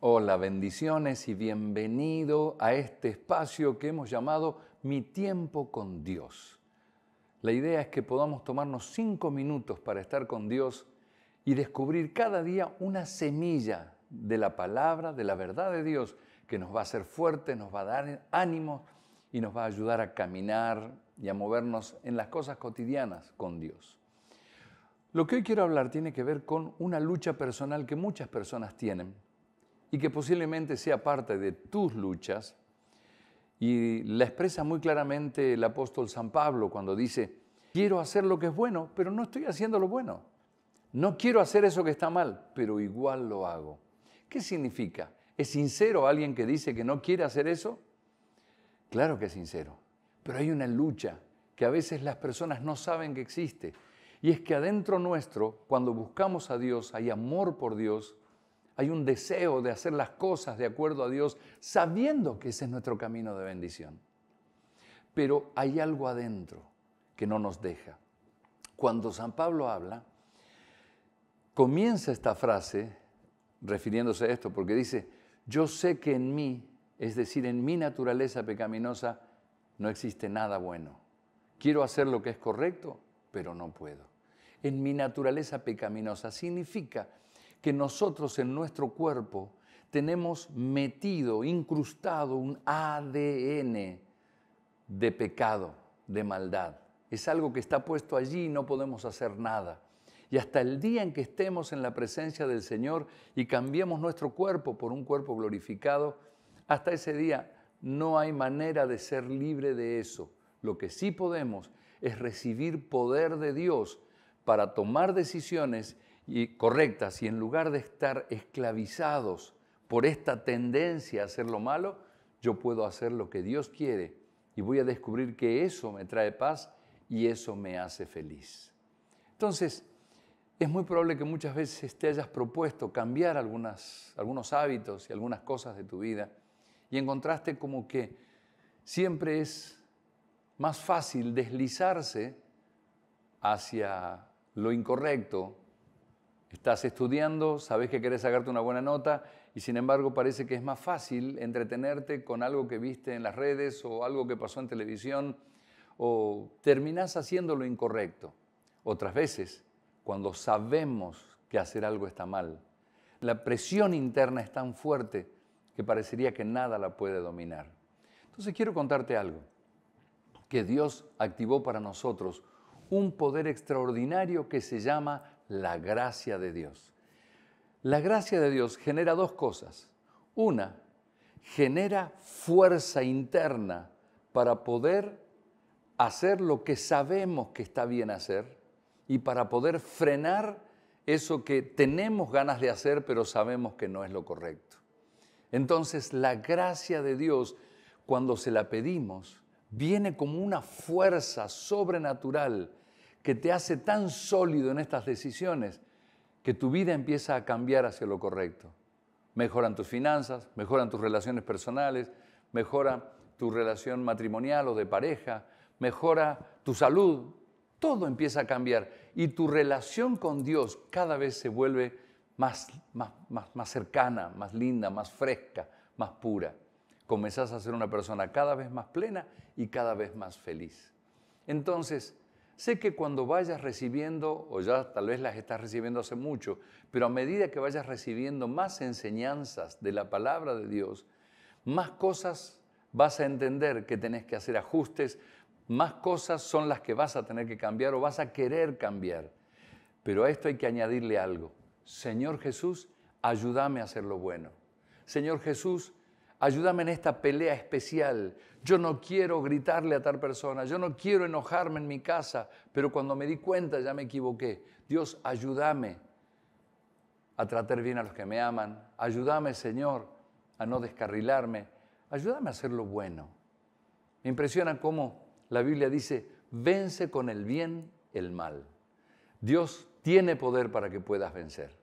Hola, bendiciones y bienvenido a este espacio que hemos llamado Mi tiempo con Dios. La idea es que podamos tomarnos cinco minutos para estar con Dios y descubrir cada día una semilla de la palabra, de la verdad de Dios, que nos va a hacer fuerte, nos va a dar ánimo y nos va a ayudar a caminar y a movernos en las cosas cotidianas con Dios. Lo que hoy quiero hablar tiene que ver con una lucha personal que muchas personas tienen y que posiblemente sea parte de tus luchas. Y la expresa muy claramente el apóstol San Pablo cuando dice, quiero hacer lo que es bueno, pero no estoy haciendo lo bueno. No quiero hacer eso que está mal, pero igual lo hago. ¿Qué significa? ¿Es sincero alguien que dice que no quiere hacer eso? Claro que es sincero, pero hay una lucha que a veces las personas no saben que existe. Y es que adentro nuestro, cuando buscamos a Dios, hay amor por Dios, hay un deseo de hacer las cosas de acuerdo a Dios, sabiendo que ese es nuestro camino de bendición. Pero hay algo adentro que no nos deja. Cuando San Pablo habla, comienza esta frase refiriéndose a esto, porque dice, yo sé que en mí, es decir, en mi naturaleza pecaminosa, no existe nada bueno. Quiero hacer lo que es correcto, pero no puedo. En mi naturaleza pecaminosa significa que nosotros en nuestro cuerpo tenemos metido, incrustado un ADN de pecado, de maldad. Es algo que está puesto allí y no podemos hacer nada. Y hasta el día en que estemos en la presencia del Señor y cambiemos nuestro cuerpo por un cuerpo glorificado, hasta ese día no hay manera de ser libre de eso. Lo que sí podemos es recibir poder de Dios para tomar decisiones y correctas y en lugar de estar esclavizados por esta tendencia a hacer lo malo, yo puedo hacer lo que Dios quiere y voy a descubrir que eso me trae paz y eso me hace feliz. Entonces, es muy probable que muchas veces te hayas propuesto cambiar algunos hábitos y algunas cosas de tu vida y encontraste como que siempre es más fácil deslizarse hacia lo incorrecto, Estás estudiando, sabes que querés sacarte una buena nota y sin embargo parece que es más fácil entretenerte con algo que viste en las redes o algo que pasó en televisión o terminás haciendo lo incorrecto. Otras veces, cuando sabemos que hacer algo está mal, la presión interna es tan fuerte que parecería que nada la puede dominar. Entonces quiero contarte algo, que Dios activó para nosotros un poder extraordinario que se llama la gracia de Dios. La gracia de Dios genera dos cosas. Una, genera fuerza interna para poder hacer lo que sabemos que está bien hacer y para poder frenar eso que tenemos ganas de hacer pero sabemos que no es lo correcto. Entonces la gracia de Dios, cuando se la pedimos, viene como una fuerza sobrenatural que te hace tan sólido en estas decisiones que tu vida empieza a cambiar hacia lo correcto. Mejoran tus finanzas, mejoran tus relaciones personales, mejora tu relación matrimonial o de pareja, mejora tu salud, todo empieza a cambiar y tu relación con Dios cada vez se vuelve más, más, más, más cercana, más linda, más fresca, más pura. Comenzás a ser una persona cada vez más plena y cada vez más feliz. Entonces, Sé que cuando vayas recibiendo, o ya tal vez las estás recibiendo hace mucho, pero a medida que vayas recibiendo más enseñanzas de la palabra de Dios, más cosas vas a entender que tenés que hacer ajustes, más cosas son las que vas a tener que cambiar o vas a querer cambiar. Pero a esto hay que añadirle algo. Señor Jesús, ayúdame a hacer lo bueno. Señor Jesús, ayúdame en esta pelea especial. Yo no quiero gritarle a tal persona, yo no quiero enojarme en mi casa, pero cuando me di cuenta ya me equivoqué. Dios, ayúdame a tratar bien a los que me aman. Ayúdame, Señor, a no descarrilarme. Ayúdame a hacer lo bueno. Me impresiona cómo la Biblia dice, vence con el bien el mal. Dios tiene poder para que puedas vencer.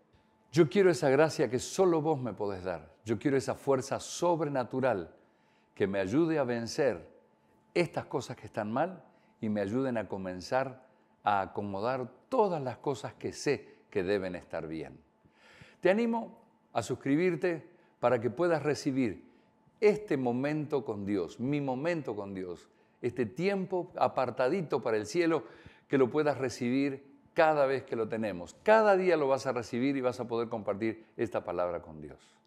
Yo quiero esa gracia que solo vos me podés dar. Yo quiero esa fuerza sobrenatural que me ayude a vencer estas cosas que están mal y me ayuden a comenzar a acomodar todas las cosas que sé que deben estar bien. Te animo a suscribirte para que puedas recibir este momento con Dios, mi momento con Dios, este tiempo apartadito para el cielo, que lo puedas recibir cada vez que lo tenemos. Cada día lo vas a recibir y vas a poder compartir esta palabra con Dios.